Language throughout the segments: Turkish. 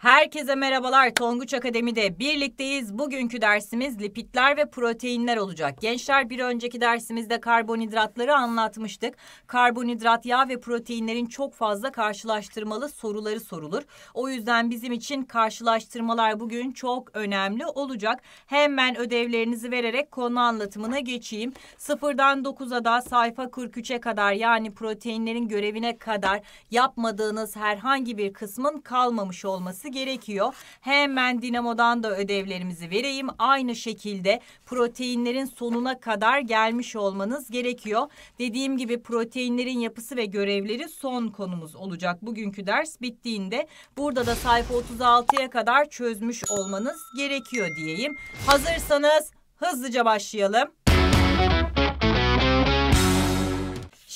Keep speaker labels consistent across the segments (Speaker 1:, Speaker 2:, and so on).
Speaker 1: Herkese merhabalar. Tonguç Akademi'de birlikteyiz. Bugünkü dersimiz lipidler ve proteinler olacak. Gençler bir önceki dersimizde karbonhidratları anlatmıştık. Karbonhidrat, yağ ve proteinlerin çok fazla karşılaştırmalı soruları sorulur. O yüzden bizim için karşılaştırmalar bugün çok önemli olacak. Hemen ödevlerinizi vererek konu anlatımına geçeyim. Sıfırdan 9'a da sayfa 43'e kadar yani proteinlerin görevine kadar yapmadığınız herhangi bir kısmın kalmamış olması gerekiyor. Hemen dinamodan da ödevlerimizi vereyim. Aynı şekilde proteinlerin sonuna kadar gelmiş olmanız gerekiyor. Dediğim gibi proteinlerin yapısı ve görevleri son konumuz olacak. Bugünkü ders bittiğinde burada da sayfa 36'ya kadar çözmüş olmanız gerekiyor diyeyim. Hazırsanız hızlıca başlayalım.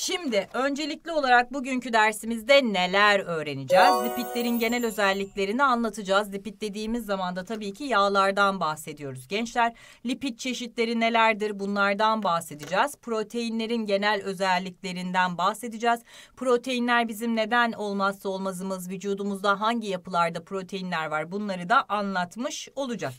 Speaker 1: Şimdi öncelikli olarak bugünkü dersimizde neler öğreneceğiz? Lipitlerin genel özelliklerini anlatacağız. Lipit dediğimiz zaman da tabii ki yağlardan bahsediyoruz. Gençler Lipit çeşitleri nelerdir? Bunlardan bahsedeceğiz. Proteinlerin genel özelliklerinden bahsedeceğiz. Proteinler bizim neden olmazsa olmazımız. Vücudumuzda hangi yapılarda proteinler var? Bunları da anlatmış olacağız.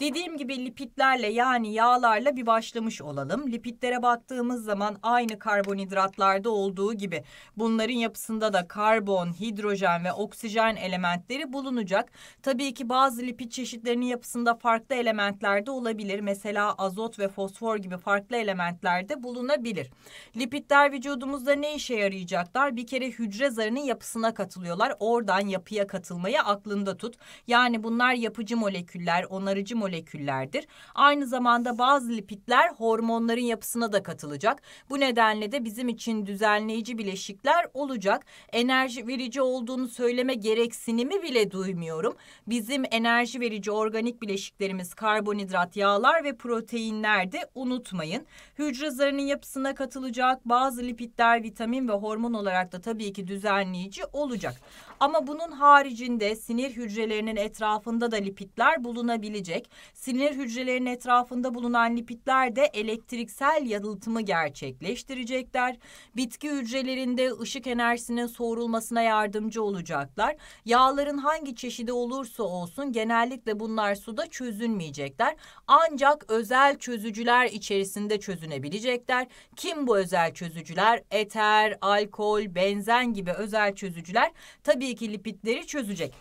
Speaker 1: Dediğim gibi lipitlerle yani yağlarla bir başlamış olalım. Lipitlere baktığımız zaman aynı karbonhidratlarda olduğu gibi bunların yapısında da karbon, hidrojen ve oksijen elementleri bulunacak. Tabii ki bazı lipid çeşitlerinin yapısında farklı elementler de olabilir. Mesela azot ve fosfor gibi farklı elementler de bulunabilir. Lipitler vücudumuzda ne işe yarayacaklar? Bir kere hücre zarının yapısına katılıyorlar. Oradan yapıya katılmayı aklında tut. Yani bunlar yapıcı moleküller, onarıcı moleküller moleküllerdir. Aynı zamanda bazı lipidler hormonların yapısına da katılacak. Bu nedenle de bizim için düzenleyici bileşikler olacak. Enerji verici olduğunu söyleme gereksinimi bile duymuyorum. Bizim enerji verici organik bileşiklerimiz karbonhidrat, yağlar ve proteinler de unutmayın. Hücre zarının yapısına katılacak bazı lipidler, vitamin ve hormon olarak da tabii ki düzenleyici olacak. Ama bunun haricinde sinir hücrelerinin etrafında da lipitler bulunabilecek. Sinir hücrelerinin etrafında bulunan lipitler de elektriksel yalıtımı gerçekleştirecekler. Bitki hücrelerinde ışık enerjisinin soğurulmasına yardımcı olacaklar. Yağların hangi çeşidi olursa olsun genellikle bunlar suda çözünmeyecekler. Ancak özel çözücüler içerisinde çözünebilecekler. Kim bu özel çözücüler? Eter, alkol, benzen gibi özel çözücüler. Tabii tabii ki çözecek.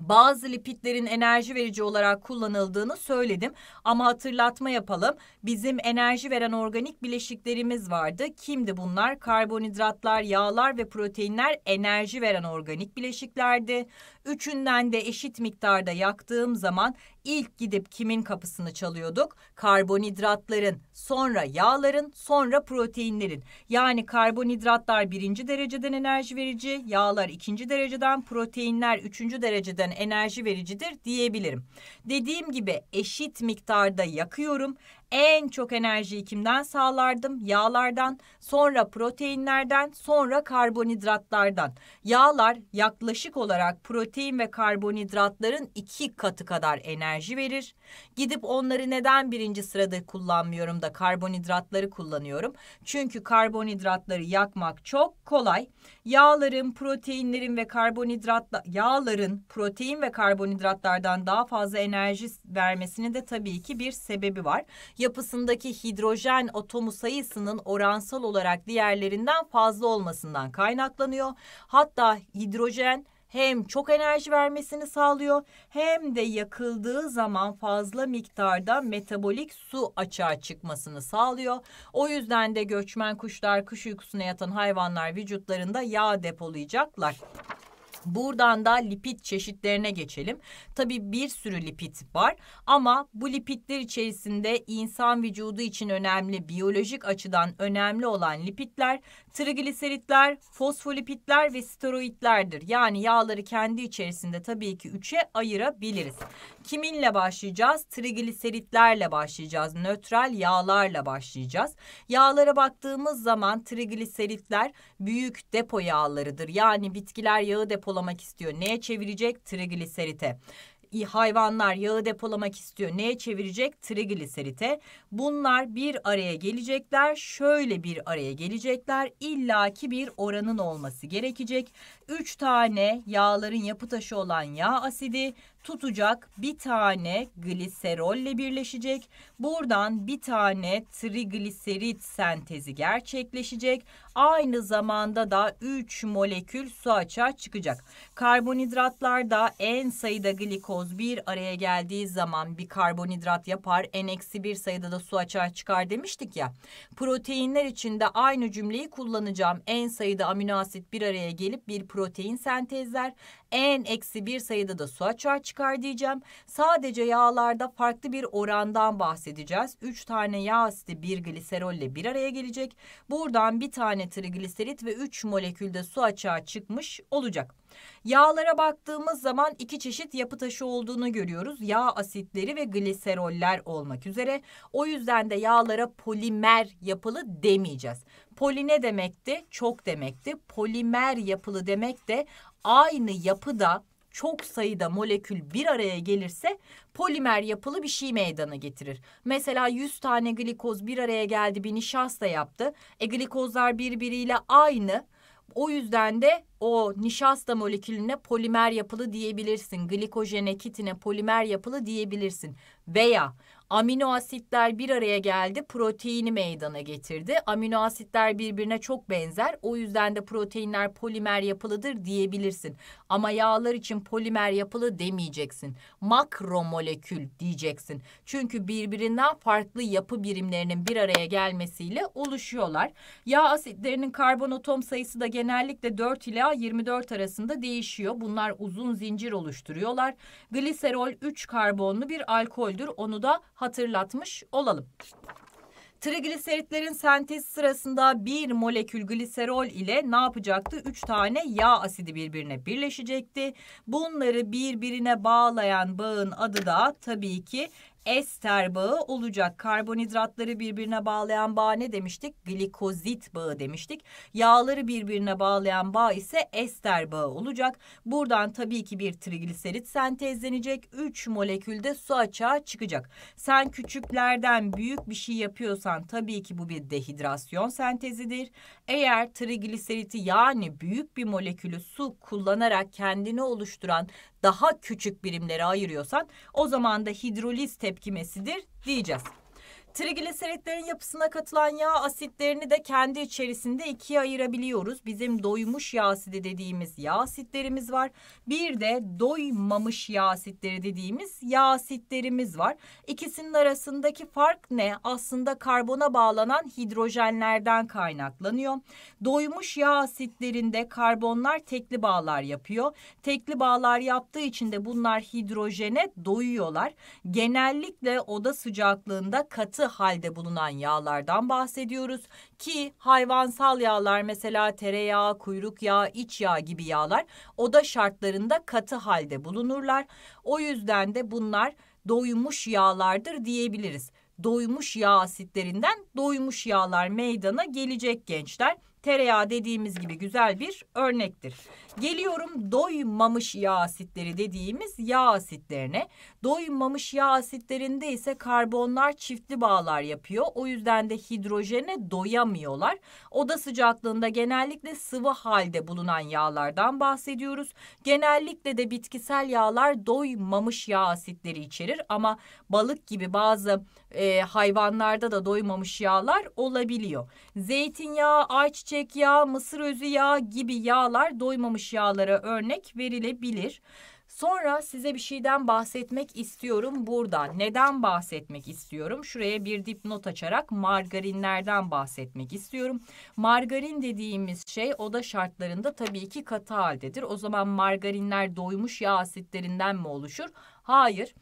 Speaker 1: Bazı lipidlerin enerji verici olarak kullanıldığını söyledim ama hatırlatma yapalım. Bizim enerji veren organik bileşiklerimiz vardı. Kimdi bunlar? Karbonhidratlar, yağlar ve proteinler enerji veren organik bileşiklerdi. Üçünden de eşit miktarda yaktığım zaman ilk gidip kimin kapısını çalıyorduk? Karbonhidratların, sonra yağların, sonra proteinlerin. Yani karbonhidratlar birinci dereceden enerji verici, yağlar ikinci dereceden, proteinler üçüncü dereceden enerji vericidir diyebilirim. Dediğim gibi eşit miktarda yakıyorum en çok enerjiyi kimden sağlardım? Yağlardan, sonra proteinlerden, sonra karbonhidratlardan. Yağlar yaklaşık olarak protein ve karbonhidratların iki katı kadar enerji verir. Gidip onları neden birinci sırada kullanmıyorum da karbonhidratları kullanıyorum? Çünkü karbonhidratları yakmak çok kolay. Yağların, proteinlerin ve karbonhidratla yağların protein ve karbonhidratlardan daha fazla enerji vermesinin de tabii ki bir sebebi var yapısındaki hidrojen atomu sayısının oransal olarak diğerlerinden fazla olmasından kaynaklanıyor. Hatta hidrojen hem çok enerji vermesini sağlıyor hem de yakıldığı zaman fazla miktarda metabolik su açığa çıkmasını sağlıyor. O yüzden de göçmen kuşlar, kış uykusuna yatan hayvanlar vücutlarında yağ depolayacaklar. Buradan da lipid çeşitlerine geçelim. Tabi bir sürü lipid var ama bu lipidler içerisinde insan vücudu için önemli, biyolojik açıdan önemli olan lipidler trigliseritler, fosfolipidler ve steroidlerdir. Yani yağları kendi içerisinde tabii ki üçe ayırabiliriz. Kiminle başlayacağız? Trigliseritlerle başlayacağız. Nötral yağlarla başlayacağız. Yağlara baktığımız zaman trigliseritler büyük depo yağlarıdır. Yani bitkiler yağı depolamak istiyor. Neye çevirecek? Trigliserite hayvanlar yağı depolamak istiyor. Neye çevirecek? Trigliserite. Bunlar bir araya gelecekler. Şöyle bir araya gelecekler. İllaki bir oranın olması gerekecek. 3 tane yağların yapı taşı olan yağ asidi, tutacak bir tane gliserolle birleşecek. Buradan bir tane trigliserit sentezi gerçekleşecek. Aynı zamanda da 3 molekül su açığa çıkacak. Karbonhidratlarda en sayıda glikoz bir araya geldiği zaman bir karbonhidrat yapar. n bir sayıda da su açığa çıkar demiştik ya. Proteinler için de aynı cümleyi kullanacağım. En sayıda amino asit bir araya gelip bir protein sentezler. n bir sayıda da su açığa çıkar çıkar diyeceğim. Sadece yağlarda farklı bir orandan bahsedeceğiz. 3 tane yağ asidi bir gliserolle bir araya gelecek. Buradan bir tane trigliserit ve 3 molekülde su açığa çıkmış olacak. Yağlara baktığımız zaman iki çeşit yapı taşı olduğunu görüyoruz. Yağ asitleri ve gliseroller olmak üzere. O yüzden de yağlara polimer yapılı demeyeceğiz. Poli ne demekti? Çok demekti. Polimer yapılı demek de aynı yapıda çok sayıda molekül bir araya gelirse polimer yapılı bir şey meydana getirir. Mesela 100 tane glikoz bir araya geldi bir nişasta yaptı. E glikozlar birbiriyle aynı. O yüzden de o nişasta molekülüne polimer yapılı diyebilirsin. Glikojene kitine polimer yapılı diyebilirsin. Veya amino asitler bir araya geldi, proteini meydana getirdi. Amino asitler birbirine çok benzer. O yüzden de proteinler polimer yapılıdır diyebilirsin. Ama yağlar için polimer yapılı demeyeceksin. Makromolekül diyeceksin. Çünkü birbirinden farklı yapı birimlerinin bir araya gelmesiyle oluşuyorlar. Yağ asitlerinin karbon atom sayısı da genellikle 4 ila 24 arasında değişiyor. Bunlar uzun zincir oluşturuyorlar. Gliserol 3 karbonlu bir alkoldür. Onu da hatırlatmış olalım. Trigliseritlerin sentez sırasında bir molekül gliserol ile ne yapacaktı? Üç tane yağ asidi birbirine birleşecekti. Bunları birbirine bağlayan bağın adı da tabii ki ester bağı olacak. Karbonhidratları birbirine bağlayan bağ ne demiştik? Glikozit bağı demiştik. Yağları birbirine bağlayan bağ ise ester bağı olacak. Buradan tabii ki bir trigliserit sentezlenecek. 3 molekülde su açığa çıkacak. Sen küçüklerden büyük bir şey yapıyorsan tabii ki bu bir dehidrasyon sentezidir. Eğer trigliseriti yani büyük bir molekülü su kullanarak kendini oluşturan daha küçük birimlere ayırıyorsan o zaman da hidroliz tepkimesidir diyeceğiz. Trigliseritlerin yapısına katılan yağ asitlerini de kendi içerisinde ikiye ayırabiliyoruz. Bizim doymuş yağ asidi dediğimiz yağ asitlerimiz var. Bir de doymamış yağ asitleri dediğimiz yağ asitlerimiz var. İkisinin arasındaki fark ne? Aslında karbona bağlanan hidrojenlerden kaynaklanıyor. Doymuş yağ asitlerinde karbonlar tekli bağlar yapıyor. Tekli bağlar yaptığı için de bunlar hidrojene doyuyorlar. Genellikle oda sıcaklığında katı katı halde bulunan yağlardan bahsediyoruz ki hayvansal yağlar mesela tereyağı, kuyruk yağı, iç yağ gibi yağlar oda şartlarında katı halde bulunurlar. O yüzden de bunlar doymuş yağlardır diyebiliriz. Doymuş yağ asitlerinden doymuş yağlar meydana gelecek gençler. Tereyağı dediğimiz gibi güzel bir örnektir. Geliyorum doymamış yağ asitleri dediğimiz yağ asitlerine. Doymamış yağ asitlerinde ise karbonlar çiftli bağlar yapıyor. O yüzden de hidrojene doyamıyorlar. Oda sıcaklığında genellikle sıvı halde bulunan yağlardan bahsediyoruz. Genellikle de bitkisel yağlar doymamış yağ asitleri içerir ama balık gibi bazı e, hayvanlarda da doymamış yağlar olabiliyor. Zeytinyağı, ayçiçek yağı, mısır özü yağı gibi yağlar doymamış yapılmış yağlara örnek verilebilir. Sonra size bir şeyden bahsetmek istiyorum burada. Neden bahsetmek istiyorum? Şuraya bir dipnot açarak margarinlerden bahsetmek istiyorum. Margarin dediğimiz şey oda şartlarında tabii ki katı haldedir. O zaman margarinler doymuş yağ asitlerinden mi oluşur? Hayır.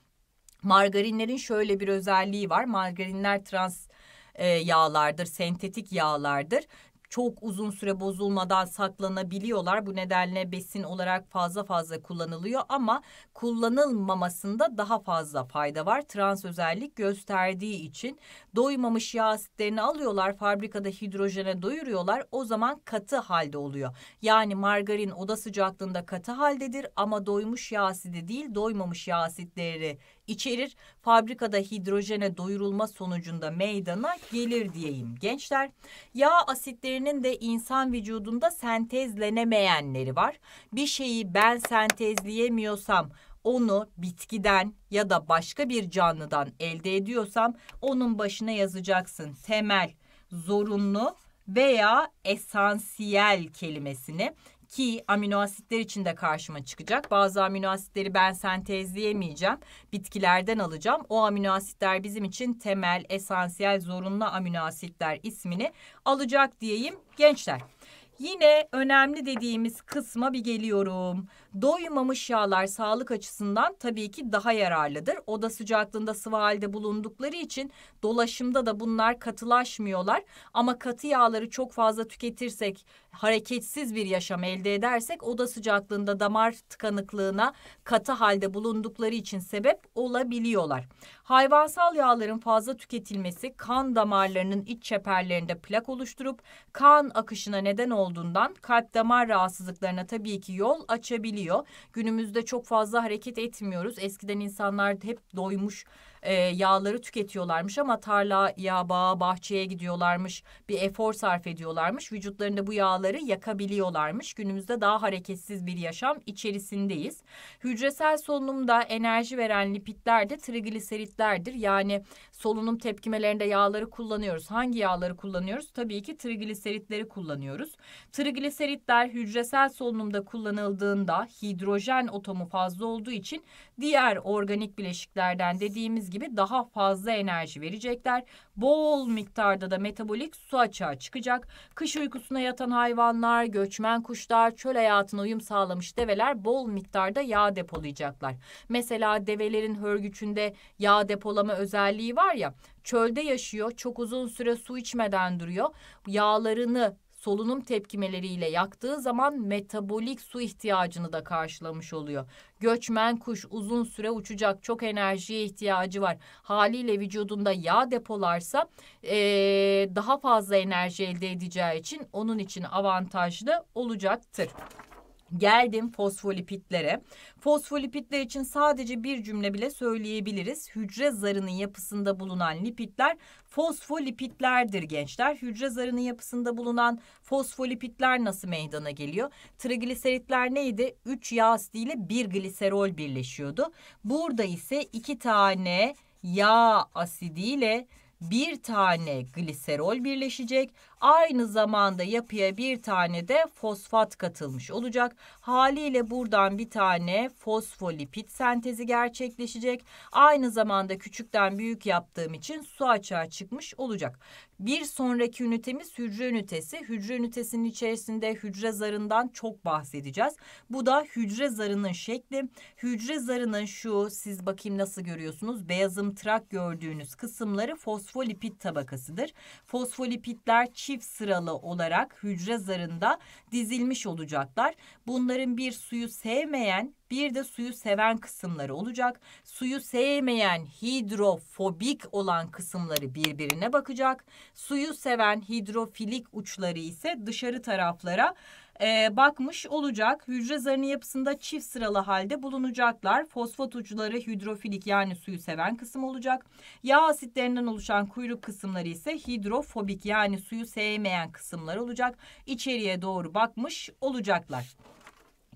Speaker 1: Margarinlerin şöyle bir özelliği var. Margarinler trans e, yağlardır, sentetik yağlardır çok uzun süre bozulmadan saklanabiliyorlar. Bu nedenle besin olarak fazla fazla kullanılıyor ama kullanılmamasında daha fazla fayda var. Trans özellik gösterdiği için doymamış yağ asitlerini alıyorlar, fabrikada hidrojene doyuruyorlar. O zaman katı halde oluyor. Yani margarin oda sıcaklığında katı haldedir ama doymuş yağ asidi değil, doymamış yağ asitleri içerir. Fabrikada hidrojene doyurulma sonucunda meydana gelir diyeyim gençler. Yağ asitlerinin de insan vücudunda sentezlenemeyenleri var. Bir şeyi ben sentezleyemiyorsam onu bitkiden ya da başka bir canlıdan elde ediyorsam onun başına yazacaksın temel, zorunlu veya esansiyel kelimesini ki amino asitler için de karşıma çıkacak. Bazı amino asitleri ben sentezleyemeyeceğim. Bitkilerden alacağım. O amino asitler bizim için temel, esansiyel, zorunlu amino asitler ismini alacak diyeyim gençler. Yine önemli dediğimiz kısma bir geliyorum. Doymamış yağlar sağlık açısından tabii ki daha yararlıdır. Oda sıcaklığında sıvı halde bulundukları için dolaşımda da bunlar katılaşmıyorlar. Ama katı yağları çok fazla tüketirsek, hareketsiz bir yaşam elde edersek oda sıcaklığında damar tıkanıklığına katı halde bulundukları için sebep olabiliyorlar. Hayvansal yağların fazla tüketilmesi kan damarlarının iç çeperlerinde plak oluşturup kan akışına neden olduğundan kalp damar rahatsızlıklarına tabii ki yol açabiliyor değişebiliyor. Günümüzde çok fazla hareket etmiyoruz. Eskiden insanlar hep doymuş e, yağları tüketiyorlarmış ama tarla, ya bağa, bahçeye gidiyorlarmış. Bir efor sarf ediyorlarmış. Vücutlarında bu yağları yakabiliyorlarmış. Günümüzde daha hareketsiz bir yaşam içerisindeyiz. Hücresel solunumda enerji veren lipidler de trigliseritlerdir. Yani solunum tepkimelerinde yağları kullanıyoruz. Hangi yağları kullanıyoruz? Tabii ki trigliseritleri kullanıyoruz. Trigliseritler hücresel solunumda kullanıldığında hidrojen atomu fazla olduğu için diğer organik bileşiklerden dediğimiz gibi daha fazla enerji verecekler. Bol miktarda da metabolik su açığa çıkacak. Kış uykusuna yatan hayvanlar, göçmen kuşlar, çöl hayatına uyum sağlamış develer bol miktarda yağ depolayacaklar. Mesela develerin hörgüçünde yağ depolama özelliği var ya çölde yaşıyor çok uzun süre su içmeden duruyor. Yağlarını solunum tepkimeleriyle yaktığı zaman metabolik su ihtiyacını da karşılamış oluyor. Göçmen kuş uzun süre uçacak çok enerjiye ihtiyacı var. Haliyle vücudunda yağ depolarsa ee, daha fazla enerji elde edeceği için onun için avantajlı olacaktır. Geldim fosfolipitlere. Fosfolipitler için sadece bir cümle bile söyleyebiliriz. Hücre zarının yapısında bulunan lipitler fosfolipitlerdir gençler. Hücre zarının yapısında bulunan fosfolipitler nasıl meydana geliyor? Trigliseritler neydi? 3 yağ asidi ile 1 gliserol birleşiyordu. Burada ise 2 tane yağ asidiyle ile bir tane gliserol birleşecek. Aynı zamanda yapıya bir tane de fosfat katılmış olacak. Haliyle buradan bir tane fosfolipid sentezi gerçekleşecek. Aynı zamanda küçükten büyük yaptığım için su açığa çıkmış olacak. Bir sonraki ünitemiz hücre ünitesi. Hücre ünitesinin içerisinde hücre zarından çok bahsedeceğiz. Bu da hücre zarının şekli. Hücre zarının şu siz bakayım nasıl görüyorsunuz? beyazım trak gördüğünüz kısımları fosfolipid tabakasıdır. Fosfolipidler çiğ çift sıralı olarak hücre zarında dizilmiş olacaklar. Bunların bir suyu sevmeyen bir de suyu seven kısımları olacak. Suyu sevmeyen hidrofobik olan kısımları birbirine bakacak. Suyu seven hidrofilik uçları ise dışarı taraflara e, bakmış olacak. Hücre zarının yapısında çift sıralı halde bulunacaklar. Fosfat uçları hidrofilik yani suyu seven kısım olacak. Yağ asitlerinden oluşan kuyruk kısımları ise hidrofobik yani suyu sevmeyen kısımlar olacak. İçeriye doğru bakmış olacaklar.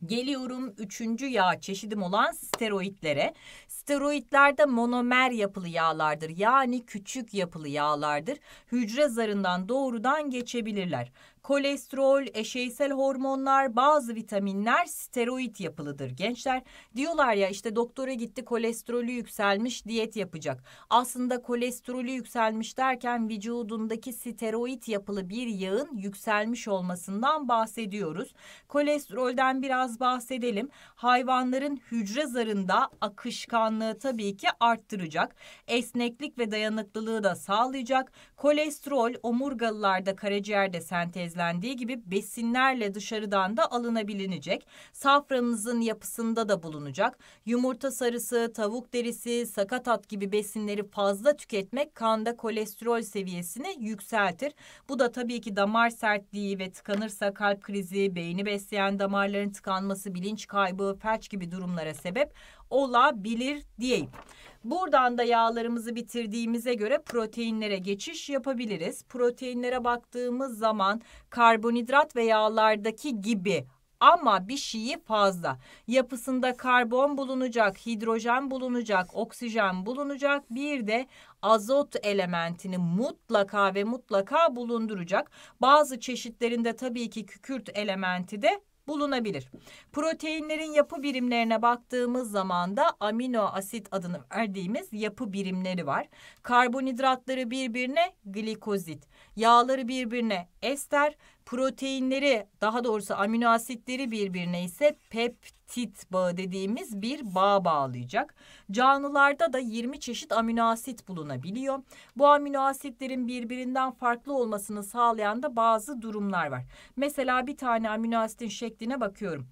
Speaker 1: Geliyorum üçüncü yağ çeşidim olan steroidlere. Steroidlerde monomer yapılı yağlardır. Yani küçük yapılı yağlardır. Hücre zarından doğrudan geçebilirler kolesterol, eşeysel hormonlar, bazı vitaminler steroid yapılıdır gençler. Diyorlar ya işte doktora gitti kolesterolü yükselmiş diyet yapacak. Aslında kolesterolü yükselmiş derken vücudundaki steroid yapılı bir yağın yükselmiş olmasından bahsediyoruz. Kolesterolden biraz bahsedelim. Hayvanların hücre zarında akışkanlığı tabii ki arttıracak. Esneklik ve dayanıklılığı da sağlayacak. Kolesterol omurgalılarda karaciğerde sentez filizlendiği gibi besinlerle dışarıdan da alınabilinecek. safranızın yapısında da bulunacak. Yumurta sarısı, tavuk derisi, sakatat gibi besinleri fazla tüketmek kanda kolesterol seviyesini yükseltir. Bu da tabii ki damar sertliği ve tıkanırsa kalp krizi, beyni besleyen damarların tıkanması, bilinç kaybı, felç gibi durumlara sebep olabilir diyeyim. Buradan da yağlarımızı bitirdiğimize göre proteinlere geçiş yapabiliriz. Proteinlere baktığımız zaman karbonhidrat ve yağlardaki gibi ama bir şeyi fazla. Yapısında karbon bulunacak, hidrojen bulunacak, oksijen bulunacak. Bir de azot elementini mutlaka ve mutlaka bulunduracak. Bazı çeşitlerinde tabii ki kükürt elementi de bulunabilir. Proteinlerin yapı birimlerine baktığımız zaman da amino asit adını verdiğimiz yapı birimleri var. Karbonhidratları birbirine glikozit, yağları birbirine ester, proteinleri daha doğrusu amino asitleri birbirine ise peptit aminoasit bağı dediğimiz bir bağ bağlayacak. Canlılarda da 20 çeşit aminoasit bulunabiliyor. Bu aminoasitlerin birbirinden farklı olmasını sağlayan da bazı durumlar var. Mesela bir tane aminoasitin şekline bakıyorum.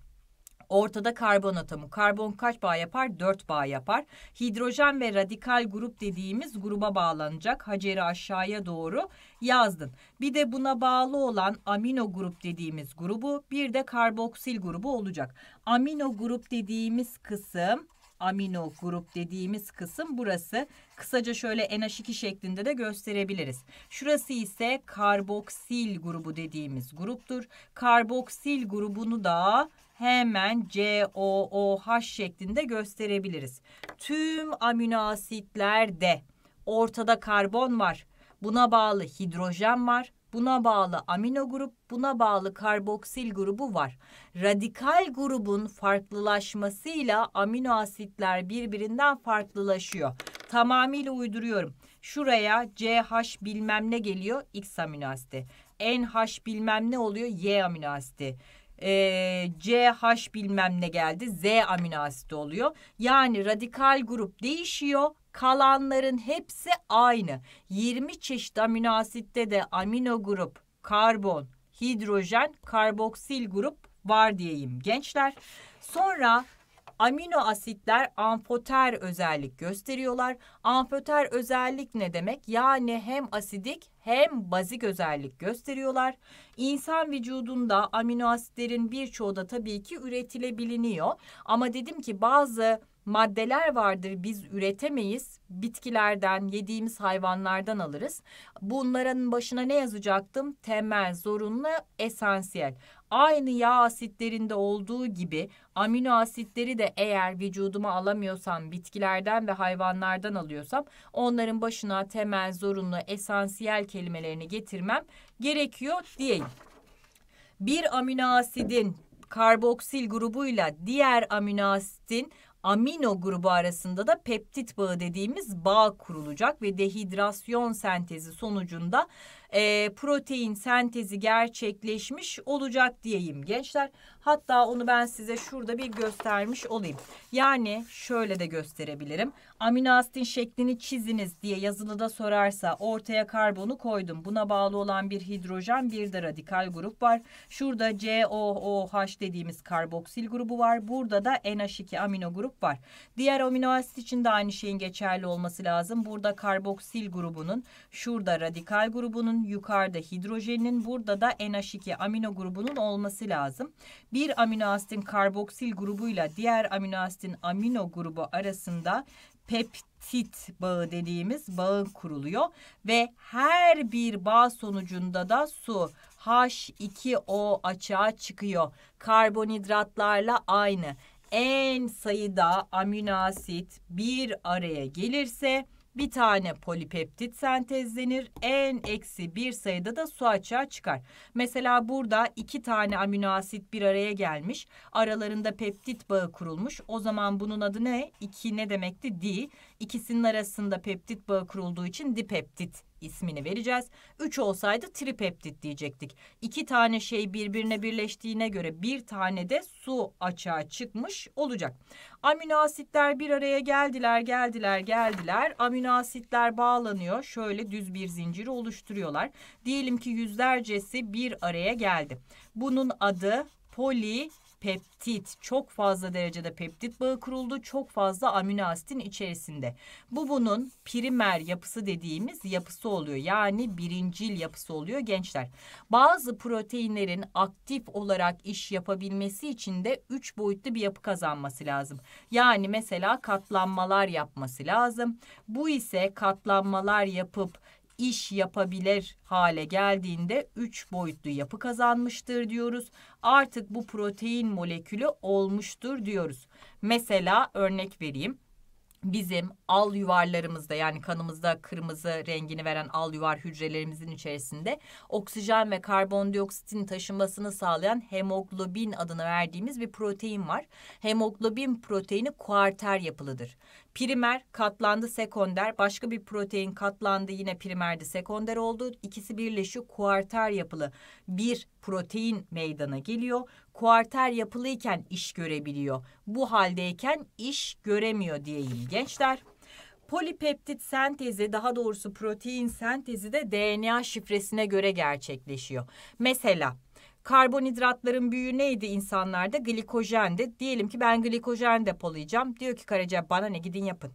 Speaker 1: Ortada karbon atomu. Karbon kaç bağ yapar? 4 bağ yapar. Hidrojen ve radikal grup dediğimiz gruba bağlanacak. Haceri aşağıya doğru yazdın. Bir de buna bağlı olan amino grup dediğimiz grubu bir de karboksil grubu olacak. Amino grup dediğimiz kısım amino grup dediğimiz kısım burası. Kısaca şöyle NH2 şeklinde de gösterebiliriz. Şurası ise karboksil grubu dediğimiz gruptur. Karboksil grubunu da hemen COOH şeklinde gösterebiliriz. Tüm aminoasitlerde ortada karbon var. Buna bağlı hidrojen var. Buna bağlı amino grup, buna bağlı karboksil grubu var. Radikal grubun farklılaşmasıyla amino asitler birbirinden farklılaşıyor. Tamamıyla uyduruyorum. Şuraya CH bilmem ne geliyor X amino asidi. NH bilmem ne oluyor Y amino asidi e, ee, CH bilmem ne geldi Z amino asidi oluyor. Yani radikal grup değişiyor kalanların hepsi aynı. 20 çeşit amino asitte de amino grup, karbon, hidrojen, karboksil grup var diyeyim gençler. Sonra Amino asitler amfoter özellik gösteriyorlar. Amfoter özellik ne demek? Yani hem asidik hem bazik özellik gösteriyorlar. İnsan vücudunda amino asitlerin birçoğu da tabii ki üretilebiliniyor. Ama dedim ki bazı maddeler vardır biz üretemeyiz. Bitkilerden, yediğimiz hayvanlardan alırız. Bunların başına ne yazacaktım? Temel, zorunlu, esansiyel. Aynı yağ asitlerinde olduğu gibi amino asitleri de eğer vücuduma alamıyorsam bitkilerden ve hayvanlardan alıyorsam onların başına temel, zorunlu, esansiyel kelimelerini getirmem gerekiyor diyeyim. Bir amino asidin karboksil grubuyla diğer amino asitin amino grubu arasında da peptit bağı dediğimiz bağ kurulacak ve dehidrasyon sentezi sonucunda e, protein sentezi gerçekleşmiş olacak diyeyim gençler. Hatta onu ben size şurada bir göstermiş olayım. Yani şöyle de gösterebilirim amino asitin şeklini çiziniz diye yazılıda sorarsa ortaya karbonu koydum. Buna bağlı olan bir hidrojen bir de radikal grup var. Şurada COOH dediğimiz karboksil grubu var. Burada da NH2 amino grup var. Diğer amino asit için de aynı şeyin geçerli olması lazım. Burada karboksil grubunun, şurada radikal grubunun, yukarıda hidrojenin, burada da NH2 amino grubunun olması lazım. Bir amino asitin karboksil grubuyla diğer amino asitin amino grubu arasında peptit bağı dediğimiz bağın kuruluyor ve her bir bağ sonucunda da su H2O açığa çıkıyor. Karbonhidratlarla aynı. En sayıda amino asit bir araya gelirse bir tane polipeptit sentezlenir. En eksi bir sayıda da su açığa çıkar. Mesela burada iki tane amino asit bir araya gelmiş. Aralarında peptit bağı kurulmuş. O zaman bunun adı ne? İki ne demekti? Di. İkisinin arasında peptit bağı kurulduğu için dipeptit ismini vereceğiz. 3 olsaydı tripeptit diyecektik. 2 tane şey birbirine birleştiğine göre bir tane de su açığa çıkmış olacak. Amino asitler bir araya geldiler, geldiler, geldiler. Amino asitler bağlanıyor. Şöyle düz bir zinciri oluşturuyorlar. Diyelim ki yüzlercesi bir araya geldi. Bunun adı poli peptit çok fazla derecede peptit bağı kuruldu. Çok fazla amino asitin içerisinde. Bu bunun primer yapısı dediğimiz yapısı oluyor. Yani birincil yapısı oluyor gençler. Bazı proteinlerin aktif olarak iş yapabilmesi için de üç boyutlu bir yapı kazanması lazım. Yani mesela katlanmalar yapması lazım. Bu ise katlanmalar yapıp iş yapabilir hale geldiğinde üç boyutlu yapı kazanmıştır diyoruz artık bu protein molekülü olmuştur diyoruz. Mesela örnek vereyim bizim al yuvarlarımızda yani kanımızda kırmızı rengini veren al yuvar hücrelerimizin içerisinde oksijen ve karbondioksitin taşınmasını sağlayan hemoglobin adını verdiğimiz bir protein var. Hemoglobin proteini kuarter yapılıdır. Primer katlandı sekonder. Başka bir protein katlandı yine primerdi sekonder oldu. İkisi birleşiyor kuarter yapılı bir protein meydana geliyor. Kuarter yapılıyken iş görebiliyor. Bu haldeyken iş göremiyor diyeyim gençler. Polipeptit sentezi daha doğrusu protein sentezi de DNA şifresine göre gerçekleşiyor. Mesela karbonhidratların büyüğü neydi insanlarda? Glikojendi. Diyelim ki ben glikojen depolayacağım. Diyor ki karaciğer bana ne gidin yapın.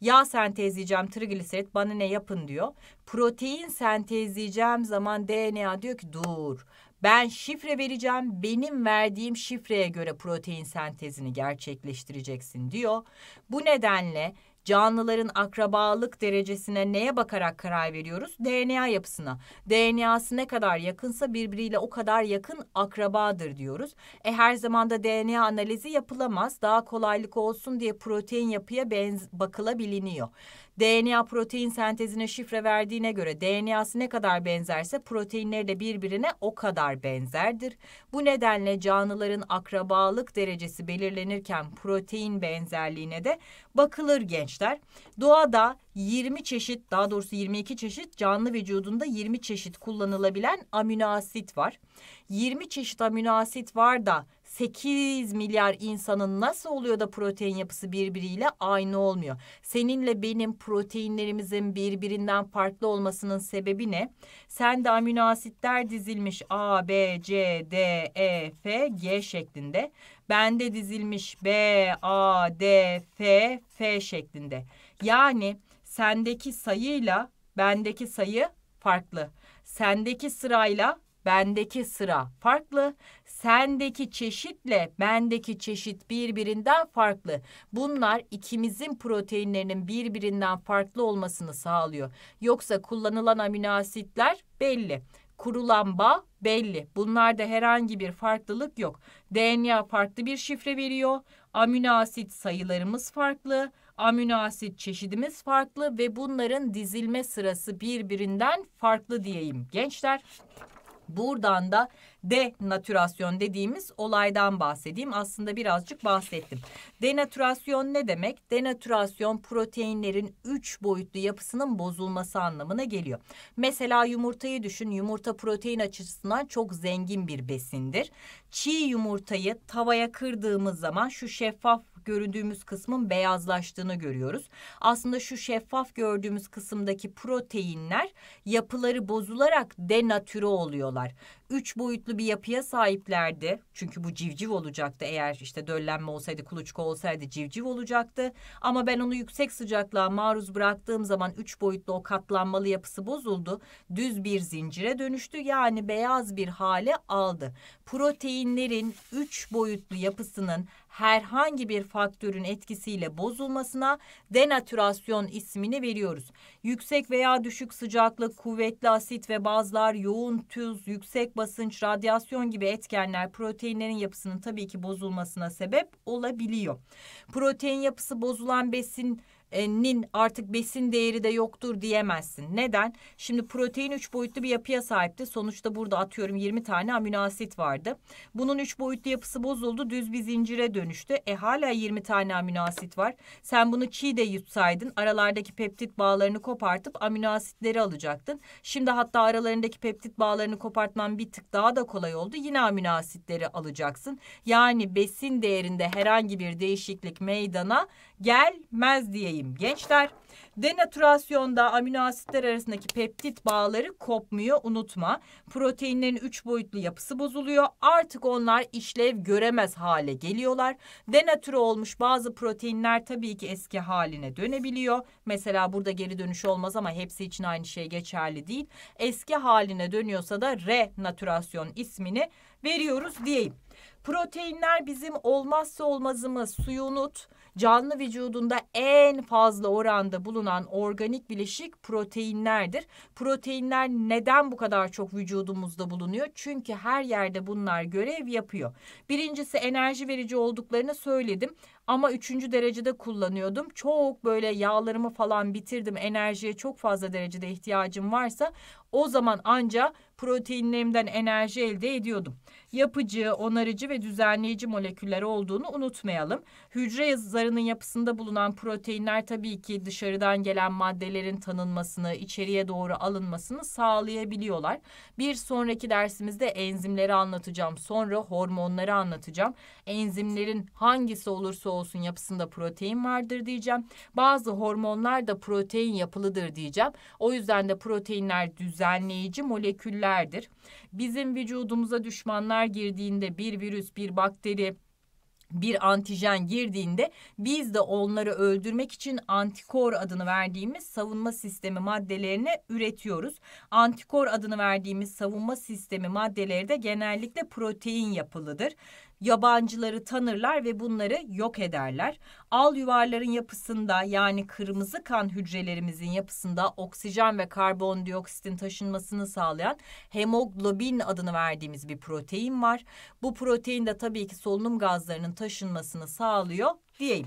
Speaker 1: Yağ sentezleyeceğim trigliserit bana ne yapın diyor. Protein sentezleyeceğim zaman DNA diyor ki dur ben şifre vereceğim. Benim verdiğim şifreye göre protein sentezini gerçekleştireceksin diyor. Bu nedenle Canlıların akrabalık derecesine neye bakarak karar veriyoruz? DNA yapısına. DNA'sı ne kadar yakınsa birbiriyle o kadar yakın akrabadır diyoruz. E her zaman da DNA analizi yapılamaz. Daha kolaylık olsun diye protein yapıya benz bakılabiliniyor. DNA protein sentezine şifre verdiğine göre DNA'sı ne kadar benzerse proteinleri de birbirine o kadar benzerdir. Bu nedenle canlıların akrabalık derecesi belirlenirken protein benzerliğine de bakılır gençler. Doğada 20 çeşit daha doğrusu 22 çeşit canlı vücudunda 20 çeşit kullanılabilen amino asit var. 20 çeşit amino asit var da 8 milyar insanın nasıl oluyor da protein yapısı birbiriyle aynı olmuyor? Seninle benim proteinlerimizin birbirinden farklı olmasının sebebi ne? Sen de amino asitler dizilmiş A, B, C, D, E, F, G şeklinde. Bende dizilmiş B, A, D, F, F şeklinde. Yani sendeki sayıyla bendeki sayı farklı. Sendeki sırayla bendeki sıra farklı sendeki çeşitle bendeki çeşit birbirinden farklı. Bunlar ikimizin proteinlerinin birbirinden farklı olmasını sağlıyor. Yoksa kullanılan amino asitler belli. Kurulan bağ belli. Bunlarda herhangi bir farklılık yok. DNA farklı bir şifre veriyor. Amino asit sayılarımız farklı amino asit çeşidimiz farklı ve bunların dizilme sırası birbirinden farklı diyeyim gençler. Buradan da denatürasyon dediğimiz olaydan bahsedeyim. Aslında birazcık bahsettim. Denatürasyon ne demek? Denatürasyon proteinlerin üç boyutlu yapısının bozulması anlamına geliyor. Mesela yumurtayı düşün. Yumurta protein açısından çok zengin bir besindir. Çiğ yumurtayı tavaya kırdığımız zaman şu şeffaf göründüğümüz kısmın beyazlaştığını görüyoruz. Aslında şu şeffaf gördüğümüz kısımdaki proteinler yapıları bozularak denatüre oluyorlar üç boyutlu bir yapıya sahiplerdi. Çünkü bu civciv olacaktı eğer işte döllenme olsaydı kuluçka olsaydı civciv olacaktı. Ama ben onu yüksek sıcaklığa maruz bıraktığım zaman üç boyutlu o katlanmalı yapısı bozuldu. Düz bir zincire dönüştü yani beyaz bir hale aldı. Proteinlerin üç boyutlu yapısının herhangi bir faktörün etkisiyle bozulmasına denatürasyon ismini veriyoruz. Yüksek veya düşük sıcaklık, kuvvetli asit ve bazlar, yoğun tuz, yüksek basınç, radyasyon gibi etkenler proteinlerin yapısının tabii ki bozulmasına sebep olabiliyor. Protein yapısı bozulan besin e, nin artık besin değeri de yoktur diyemezsin. Neden? Şimdi protein üç boyutlu bir yapıya sahipti. Sonuçta burada atıyorum 20 tane amino asit vardı. Bunun üç boyutlu yapısı bozuldu. Düz bir zincire dönüştü. E hala 20 tane amino asit var. Sen bunu çiğ de yutsaydın aralardaki peptit bağlarını kopartıp amino asitleri alacaktın. Şimdi hatta aralarındaki peptit bağlarını kopartman bir tık daha da kolay oldu. Yine amino asitleri alacaksın. Yani besin değerinde herhangi bir değişiklik meydana gelmez diye diyeyim gençler. Denatürasyonda amino asitler arasındaki peptit bağları kopmuyor unutma. Proteinlerin üç boyutlu yapısı bozuluyor. Artık onlar işlev göremez hale geliyorlar. Denatüre olmuş bazı proteinler tabii ki eski haline dönebiliyor. Mesela burada geri dönüş olmaz ama hepsi için aynı şey geçerli değil. Eski haline dönüyorsa da renatürasyon ismini veriyoruz diyeyim. Proteinler bizim olmazsa olmazımız. Suyu unut, canlı vücudunda en fazla oranda bulunan organik bileşik proteinlerdir. Proteinler neden bu kadar çok vücudumuzda bulunuyor? Çünkü her yerde bunlar görev yapıyor. Birincisi enerji verici olduklarını söyledim ama üçüncü derecede kullanıyordum. Çok böyle yağlarımı falan bitirdim. Enerjiye çok fazla derecede ihtiyacım varsa o zaman anca proteinlerimden enerji elde ediyordum yapıcı, onarıcı ve düzenleyici molekülleri olduğunu unutmayalım. Hücre zarının yapısında bulunan proteinler tabii ki dışarıdan gelen maddelerin tanınmasını, içeriye doğru alınmasını sağlayabiliyorlar. Bir sonraki dersimizde enzimleri anlatacağım. Sonra hormonları anlatacağım. Enzimlerin hangisi olursa olsun yapısında protein vardır diyeceğim. Bazı hormonlar da protein yapılıdır diyeceğim. O yüzden de proteinler düzenleyici moleküllerdir. Bizim vücudumuza düşmanlar bunlar girdiğinde bir virüs, bir bakteri, bir antijen girdiğinde biz de onları öldürmek için antikor adını verdiğimiz savunma sistemi maddelerini üretiyoruz. Antikor adını verdiğimiz savunma sistemi maddeleri de genellikle protein yapılıdır yabancıları tanırlar ve bunları yok ederler. Al yuvarların yapısında yani kırmızı kan hücrelerimizin yapısında oksijen ve karbondioksitin taşınmasını sağlayan hemoglobin adını verdiğimiz bir protein var. Bu protein de tabii ki solunum gazlarının taşınmasını sağlıyor diyeyim.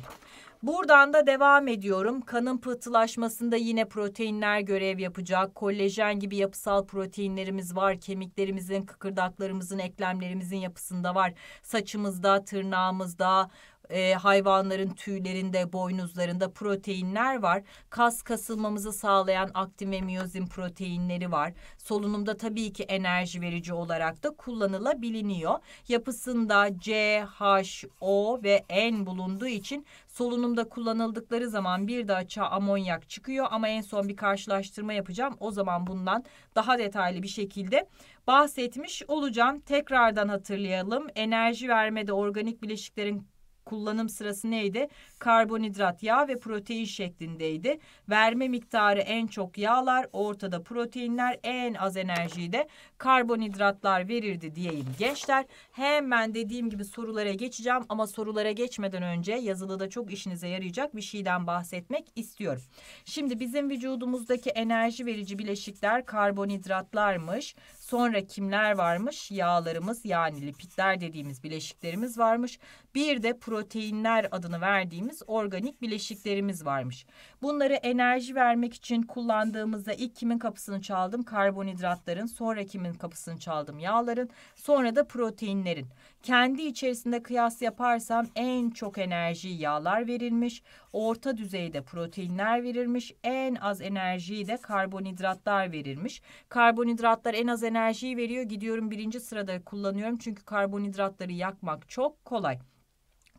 Speaker 1: Buradan da devam ediyorum. Kanın pıhtılaşmasında yine proteinler görev yapacak. Kollajen gibi yapısal proteinlerimiz var. Kemiklerimizin, kıkırdaklarımızın, eklemlerimizin yapısında var. Saçımızda, tırnağımızda, e, hayvanların tüylerinde, boynuzlarında proteinler var. Kas kasılmamızı sağlayan aktin ve miyozin proteinleri var. Solunumda tabii ki enerji verici olarak da kullanılabiliniyor. Yapısında C, H, O ve N bulunduğu için solunumda kullanıldıkları zaman bir de açığa amonyak çıkıyor ama en son bir karşılaştırma yapacağım. O zaman bundan daha detaylı bir şekilde bahsetmiş olacağım. Tekrardan hatırlayalım. Enerji vermede organik bileşiklerin kullanım sırası neydi? karbonhidrat, yağ ve protein şeklindeydi. Verme miktarı en çok yağlar, ortada proteinler, en az enerjiyi de karbonhidratlar verirdi diyeyim gençler. Hemen dediğim gibi sorulara geçeceğim ama sorulara geçmeden önce yazılıda çok işinize yarayacak bir şeyden bahsetmek istiyorum. Şimdi bizim vücudumuzdaki enerji verici bileşikler karbonhidratlarmış. Sonra kimler varmış? Yağlarımız yani lipidler dediğimiz bileşiklerimiz varmış. Bir de proteinler adını verdiğimiz dediğimiz organik bileşiklerimiz varmış. Bunları enerji vermek için kullandığımızda ilk kimin kapısını çaldım? Karbonhidratların, sonra kimin kapısını çaldım? Yağların, sonra da proteinlerin. Kendi içerisinde kıyas yaparsam en çok enerji yağlar verilmiş, orta düzeyde proteinler verilmiş, en az enerjiyi de karbonhidratlar verilmiş. Karbonhidratlar en az enerjiyi veriyor. Gidiyorum birinci sırada kullanıyorum çünkü karbonhidratları yakmak çok kolay.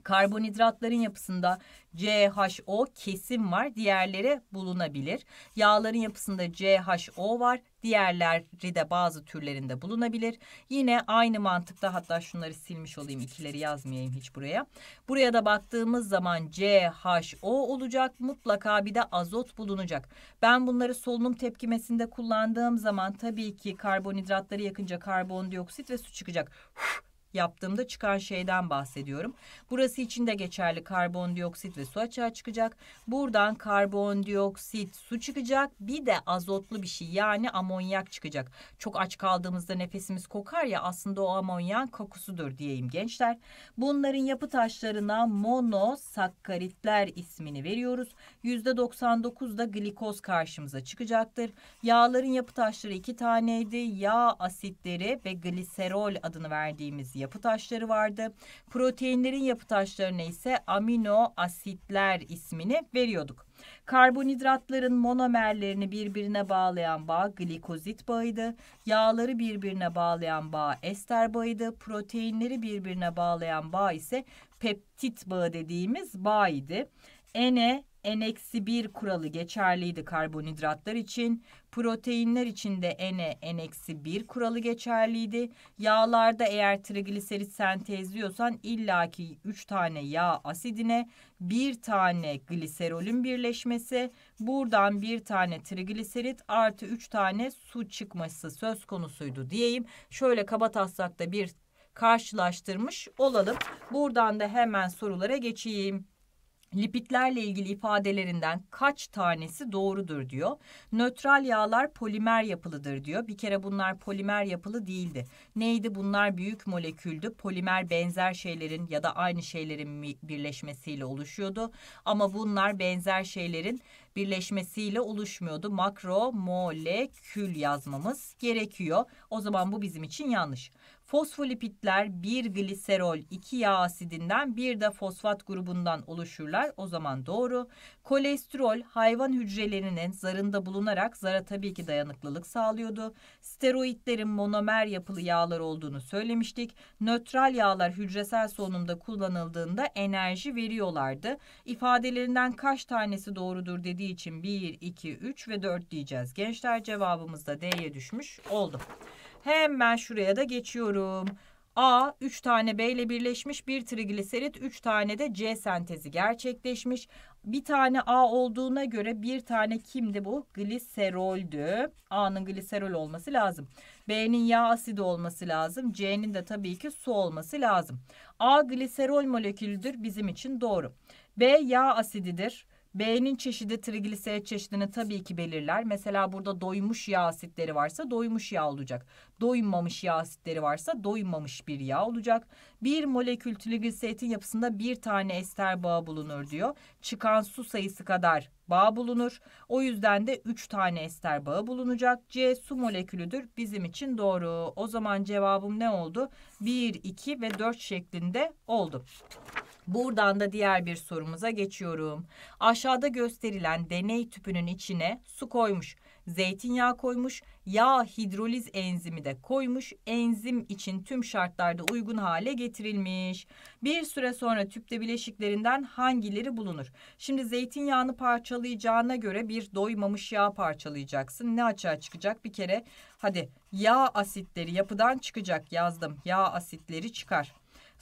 Speaker 1: Karbonhidratların yapısında CHO kesim var, diğerleri bulunabilir. Yağların yapısında CHO var, diğerleri de bazı türlerinde bulunabilir. Yine aynı mantıkta hatta şunları silmiş olayım, ikileri yazmayayım hiç buraya. Buraya da baktığımız zaman CHO olacak, mutlaka bir de azot bulunacak. Ben bunları solunum tepkimesinde kullandığım zaman tabii ki karbonhidratları yakınca karbondioksit ve su çıkacak. Uf, yaptığımda çıkan şeyden bahsediyorum. Burası için de geçerli karbondioksit ve su açığa çıkacak. Buradan karbondioksit, su çıkacak. Bir de azotlu bir şey yani amonyak çıkacak. Çok aç kaldığımızda nefesimiz kokar ya aslında o amonyan kokusudur diyeyim gençler. Bunların yapı taşlarına monosakkaritler ismini veriyoruz. %99 da glikoz karşımıza çıkacaktır. Yağların yapı taşları iki taneydi. Yağ asitleri ve gliserol adını verdiğimiz yapı taşları vardı. Proteinlerin yapı taşlarına ise amino asitler ismini veriyorduk. Karbonhidratların monomerlerini birbirine bağlayan bağ glikozit bağıydı. Yağları birbirine bağlayan bağ ester bağıydı. Proteinleri birbirine bağlayan bağ ise peptit bağı dediğimiz bağ idi. Ene, N-1 kuralı geçerliydi karbonhidratlar için. Proteinler için de N'e N-1 kuralı geçerliydi. Yağlarda eğer trigliserit sentezliyorsan illaki 3 tane yağ asidine bir tane gliserolün birleşmesi, buradan bir tane trigliserit artı 3 tane su çıkması söz konusuydu diyeyim. Şöyle kabataslakta bir karşılaştırmış olalım. Buradan da hemen sorulara geçeyim. Lipitlerle ilgili ifadelerinden kaç tanesi doğrudur diyor. Nötral yağlar polimer yapılıdır diyor. Bir kere bunlar polimer yapılı değildi. Neydi bunlar büyük moleküldü. Polimer benzer şeylerin ya da aynı şeylerin birleşmesiyle oluşuyordu. Ama bunlar benzer şeylerin birleşmesiyle oluşmuyordu. Makro molekül yazmamız gerekiyor. O zaman bu bizim için yanlış. Fosfolipitler bir gliserol, iki yağ asidinden bir de fosfat grubundan oluşurlar. O zaman doğru. Kolesterol hayvan hücrelerinin zarında bulunarak zara tabii ki dayanıklılık sağlıyordu. Steroidlerin monomer yapılı yağlar olduğunu söylemiştik. Nötral yağlar hücresel solunumda kullanıldığında enerji veriyorlardı. İfadelerinden kaç tanesi doğrudur dedi girdiği için 1, 2, 3 ve 4 diyeceğiz. Gençler cevabımız da D'ye düşmüş oldu. Hemen şuraya da geçiyorum. A 3 tane B ile birleşmiş bir trigliserit 3 tane de C sentezi gerçekleşmiş. Bir tane A olduğuna göre bir tane kimdi bu? Gliseroldü. A'nın gliserol olması lazım. B'nin yağ asidi olması lazım. C'nin de tabii ki su olması lazım. A gliserol molekülüdür bizim için doğru. B yağ asididir. B'nin çeşidi trigliserit çeşidini tabii ki belirler. Mesela burada doymuş yağ asitleri varsa doymuş yağ olacak. Doymamış yağ asitleri varsa doymamış bir yağ olacak. Bir molekül trigliseritin yapısında bir tane ester bağı bulunur diyor. Çıkan su sayısı kadar bağ bulunur. O yüzden de 3 tane ester bağı bulunacak. C su molekülüdür. Bizim için doğru. O zaman cevabım ne oldu? 1, 2 ve 4 şeklinde oldu. Buradan da diğer bir sorumuza geçiyorum. Aşağıda gösterilen deney tüpünün içine su koymuş, zeytinyağı koymuş, yağ hidroliz enzimi de koymuş. Enzim için tüm şartlarda uygun hale getirilmiş. Bir süre sonra tüpte bileşiklerinden hangileri bulunur? Şimdi zeytinyağını parçalayacağına göre bir doymamış yağ parçalayacaksın. Ne açığa çıkacak? Bir kere hadi yağ asitleri yapıdan çıkacak yazdım. Yağ asitleri çıkar.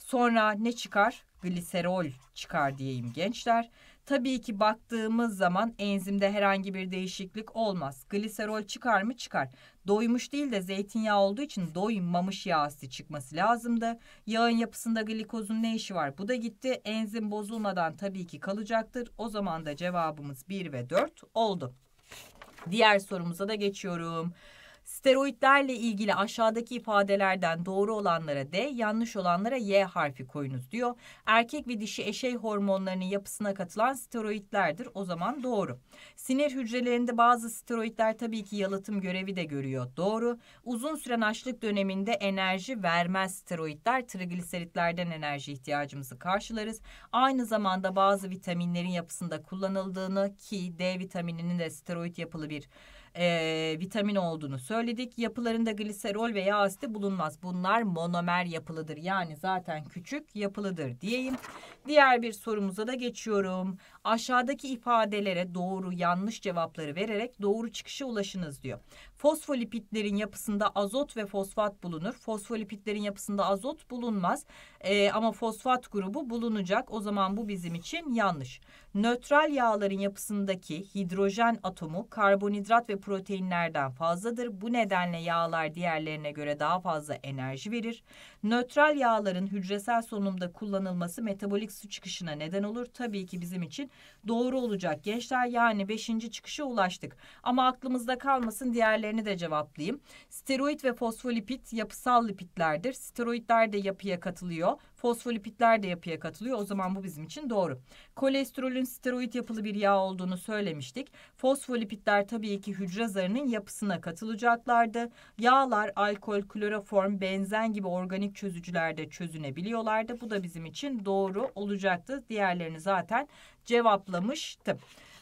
Speaker 1: Sonra ne çıkar? Gliserol çıkar diyeyim gençler. Tabii ki baktığımız zaman enzimde herhangi bir değişiklik olmaz. Gliserol çıkar mı? Çıkar. Doymuş değil de zeytinyağı olduğu için doymamış yağ asidi çıkması lazımdı. Yağın yapısında glikozun ne işi var? Bu da gitti. Enzim bozulmadan tabii ki kalacaktır. O zaman da cevabımız 1 ve 4 oldu. Diğer sorumuza da geçiyorum. Steroidlerle ilgili aşağıdaki ifadelerden doğru olanlara D, yanlış olanlara Y harfi koyunuz diyor. Erkek ve dişi eşey hormonlarının yapısına katılan steroidlerdir. O zaman doğru. Sinir hücrelerinde bazı steroidler tabii ki yalıtım görevi de görüyor. Doğru. Uzun süren açlık döneminde enerji vermez steroidler trigliseritlerden enerji ihtiyacımızı karşılarız. Aynı zamanda bazı vitaminlerin yapısında kullanıldığını ki D vitamininin de steroid yapılı bir e, vitamin olduğunu söyledik. Yapılarında gliserol ve yağ asidi bulunmaz. Bunlar monomer yapılıdır. Yani zaten küçük yapılıdır diyeyim. Diğer bir sorumuza da geçiyorum. Aşağıdaki ifadelere doğru yanlış cevapları vererek doğru çıkışa ulaşınız diyor. Fosfolipitlerin yapısında azot ve fosfat bulunur. Fosfolipitlerin yapısında azot bulunmaz ee, ama fosfat grubu bulunacak. O zaman bu bizim için yanlış. Nötral yağların yapısındaki hidrojen atomu karbonhidrat ve proteinlerden fazladır. Bu nedenle yağlar diğerlerine göre daha fazla enerji verir. Nötral yağların hücresel sonumda kullanılması metabolik artık su çıkışına neden olur. Tabii ki bizim için doğru olacak gençler. Yani beşinci çıkışa ulaştık. Ama aklımızda kalmasın diğerlerini de cevaplayayım. Steroid ve fosfolipit yapısal lipitlerdir. Steroidler de yapıya katılıyor. Fosfolipitler de yapıya katılıyor. O zaman bu bizim için doğru. Kolesterolün steroid yapılı bir yağ olduğunu söylemiştik. Fosfolipitler tabii ki hücre zarının yapısına katılacaklardı. Yağlar alkol, kloroform, benzen gibi organik çözücülerde çözünebiliyorlardı. Bu da bizim için doğru olacaktı. Diğerlerini zaten cevaplamıştım.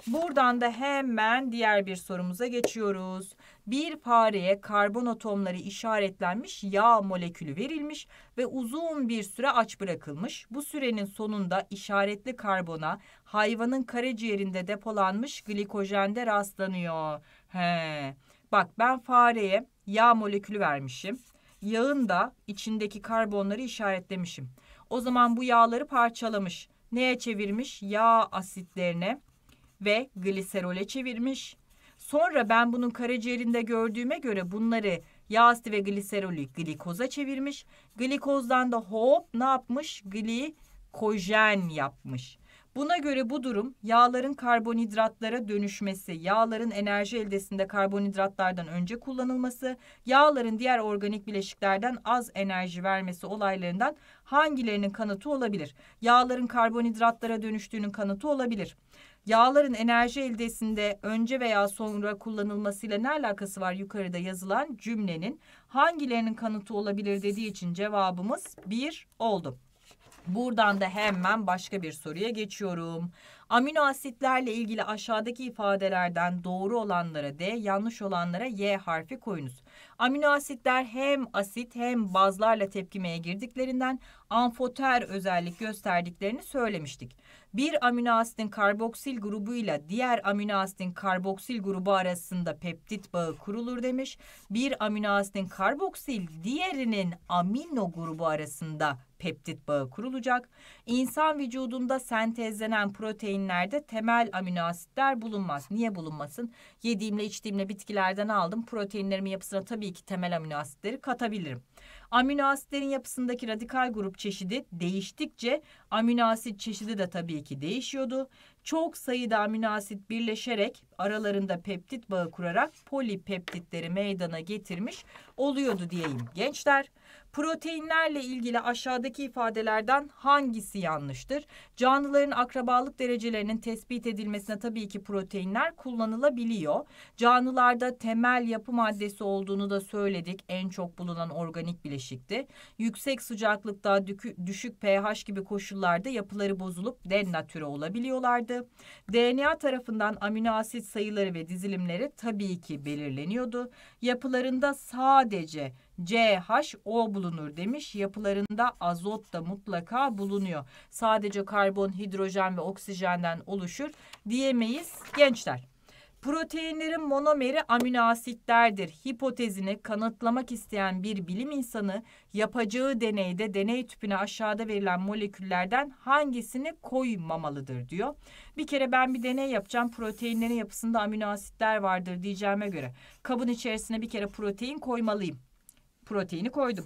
Speaker 1: Buradan da hemen diğer bir sorumuza geçiyoruz bir fareye karbon atomları işaretlenmiş yağ molekülü verilmiş ve uzun bir süre aç bırakılmış. Bu sürenin sonunda işaretli karbona hayvanın karaciğerinde depolanmış glikojende rastlanıyor. He. Bak ben fareye yağ molekülü vermişim. Yağın da içindeki karbonları işaretlemişim. O zaman bu yağları parçalamış. Neye çevirmiş? Yağ asitlerine ve gliserole çevirmiş. Sonra ben bunun karaciğerinde gördüğüme göre bunları yağ asidi ve gliserolü glikoza çevirmiş. Glikozdan da hop ne yapmış? Glikojen yapmış. Buna göre bu durum yağların karbonhidratlara dönüşmesi, yağların enerji eldesinde karbonhidratlardan önce kullanılması, yağların diğer organik bileşiklerden az enerji vermesi olaylarından hangilerinin kanıtı olabilir? Yağların karbonhidratlara dönüştüğünün kanıtı olabilir. Yağların enerji eldesinde önce veya sonra kullanılmasıyla ne alakası var yukarıda yazılan cümlenin hangilerinin kanıtı olabilir dediği için cevabımız 1 oldu. Buradan da hemen başka bir soruya geçiyorum. Amino asitlerle ilgili aşağıdaki ifadelerden doğru olanlara D, yanlış olanlara Y harfi koyunuz. Amino asitler hem asit hem bazlarla tepkimeye girdiklerinden amfoter özellik gösterdiklerini söylemiştik. Bir amino asitin karboksil grubuyla diğer amino asitin karboksil grubu arasında peptit bağı kurulur demiş. Bir amino asitin karboksil diğerinin amino grubu arasında peptit bağı kurulacak. İnsan vücudunda sentezlenen proteinlerde temel amino asitler bulunmaz. Niye bulunmasın? Yediğimle içtiğimle bitkilerden aldım. Proteinlerimin yapısına tabii ki temel amino asitleri katabilirim. Amino asitlerin yapısındaki radikal grup çeşidi değiştikçe amino asit çeşidi de tabii ki değişiyordu. Çok sayıda amino asit birleşerek aralarında peptit bağı kurarak polipeptitleri meydana getirmiş oluyordu diyeyim gençler. Proteinlerle ilgili aşağıdaki ifadelerden hangisi yanlıştır? Canlıların akrabalık derecelerinin tespit edilmesine tabii ki proteinler kullanılabiliyor. Canlılarda temel yapı maddesi olduğunu da söyledik. En çok bulunan organik bileşikti. Yüksek sıcaklıkta düşük pH gibi koşullarda yapıları bozulup denatüre olabiliyorlardı. DNA tarafından amino asit sayıları ve dizilimleri tabii ki belirleniyordu. Yapılarında sadece CHO bulunur demiş. Yapılarında azot da mutlaka bulunuyor. Sadece karbon, hidrojen ve oksijenden oluşur diyemeyiz gençler. Proteinlerin monomeri amino asitlerdir. Hipotezini kanıtlamak isteyen bir bilim insanı yapacağı deneyde deney tüpüne aşağıda verilen moleküllerden hangisini koymamalıdır diyor. Bir kere ben bir deney yapacağım proteinlerin yapısında amino asitler vardır diyeceğime göre kabın içerisine bir kere protein koymalıyım proteini koydum.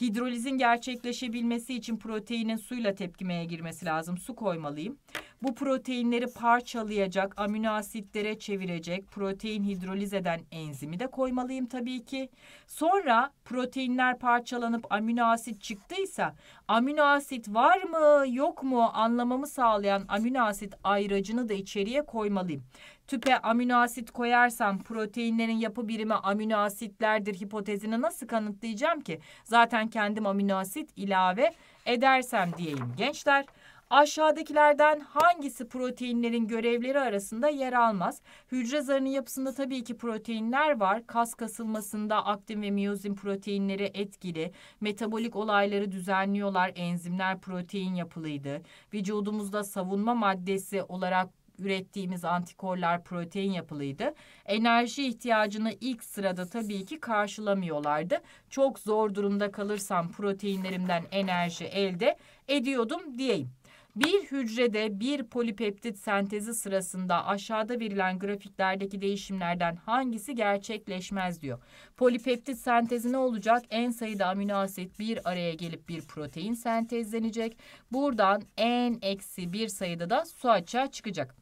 Speaker 1: Hidrolizin gerçekleşebilmesi için proteinin suyla tepkimeye girmesi lazım. Su koymalıyım. Bu proteinleri parçalayacak, amino asitlere çevirecek, protein hidroliz eden enzimi de koymalıyım tabii ki. Sonra proteinler parçalanıp amino asit çıktıysa amino asit var mı yok mu anlamamı sağlayan amino asit ayracını da içeriye koymalıyım. Tüpe amino asit koyarsam proteinlerin yapı birimi amino asitlerdir hipotezini nasıl kanıtlayacağım ki? Zaten kendim amino asit ilave edersem diyeyim gençler. Aşağıdakilerden hangisi proteinlerin görevleri arasında yer almaz? Hücre zarının yapısında tabii ki proteinler var. Kas kasılmasında aktin ve miyozin proteinleri etkili. Metabolik olayları düzenliyorlar. Enzimler protein yapılıydı. Vücudumuzda savunma maddesi olarak ürettiğimiz antikorlar protein yapılıydı. Enerji ihtiyacını ilk sırada tabii ki karşılamıyorlardı. Çok zor durumda kalırsam proteinlerimden enerji elde ediyordum diyeyim. Bir hücrede bir polipeptit sentezi sırasında aşağıda verilen grafiklerdeki değişimlerden hangisi gerçekleşmez diyor. Polipeptit sentezi ne olacak? En sayıda amino asit bir araya gelip bir protein sentezlenecek. Buradan en eksi bir sayıda da su açığa çıkacak.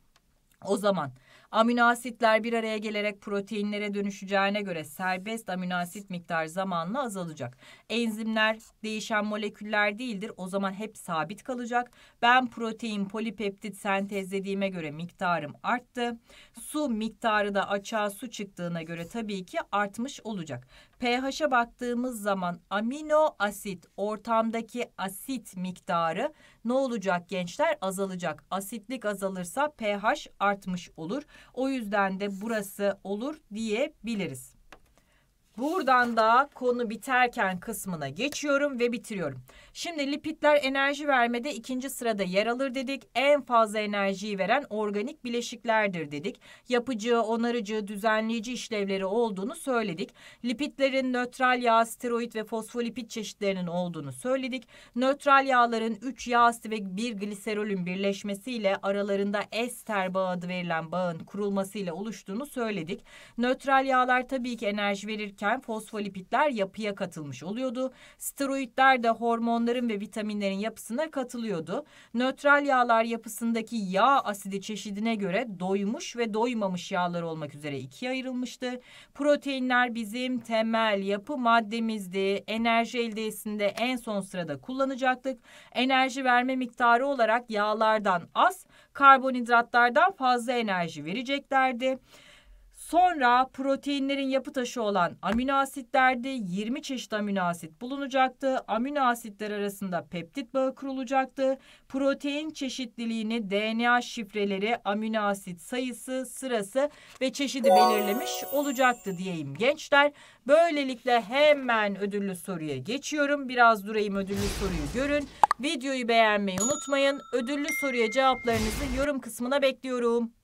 Speaker 1: O zaman Amino asitler bir araya gelerek proteinlere dönüşeceğine göre serbest amino asit miktar zamanla azalacak. Enzimler değişen moleküller değildir. O zaman hep sabit kalacak. Ben protein polipeptit sentezlediğime göre miktarım arttı. Su miktarı da açığa su çıktığına göre tabii ki artmış olacak pH'e baktığımız zaman amino asit ortamdaki asit miktarı ne olacak gençler? Azalacak. Asitlik azalırsa pH artmış olur. O yüzden de burası olur diyebiliriz. Buradan da konu biterken kısmına geçiyorum ve bitiriyorum. Şimdi lipidler enerji vermede ikinci sırada yer alır dedik. En fazla enerjiyi veren organik bileşiklerdir dedik. Yapıcı, onarıcı, düzenleyici işlevleri olduğunu söyledik. Lipitlerin nötral yağ, steroid ve fosfolipit çeşitlerinin olduğunu söyledik. Nötral yağların 3 yağ asidi ve 1 gliserolün birleşmesiyle aralarında ester bağı adı verilen bağın kurulmasıyla oluştuğunu söyledik. Nötral yağlar tabii ki enerji verirken artarken fosfolipitler yapıya katılmış oluyordu. Steroidler de hormonların ve vitaminlerin yapısına katılıyordu. Nötral yağlar yapısındaki yağ asidi çeşidine göre doymuş ve doymamış yağlar olmak üzere ikiye ayrılmıştı. Proteinler bizim temel yapı maddemizdi. Enerji eldesinde en son sırada kullanacaktık. Enerji verme miktarı olarak yağlardan az, karbonhidratlardan fazla enerji vereceklerdi. Sonra proteinlerin yapı taşı olan amino asitlerde 20 çeşit amino asit bulunacaktı. Amino asitler arasında peptit bağı kurulacaktı. Protein çeşitliliğini DNA şifreleri, amino asit sayısı, sırası ve çeşidi belirlemiş olacaktı diyeyim gençler. Böylelikle hemen ödüllü soruya geçiyorum. Biraz durayım ödüllü soruyu görün. Videoyu beğenmeyi unutmayın. Ödüllü soruya cevaplarınızı yorum kısmına bekliyorum.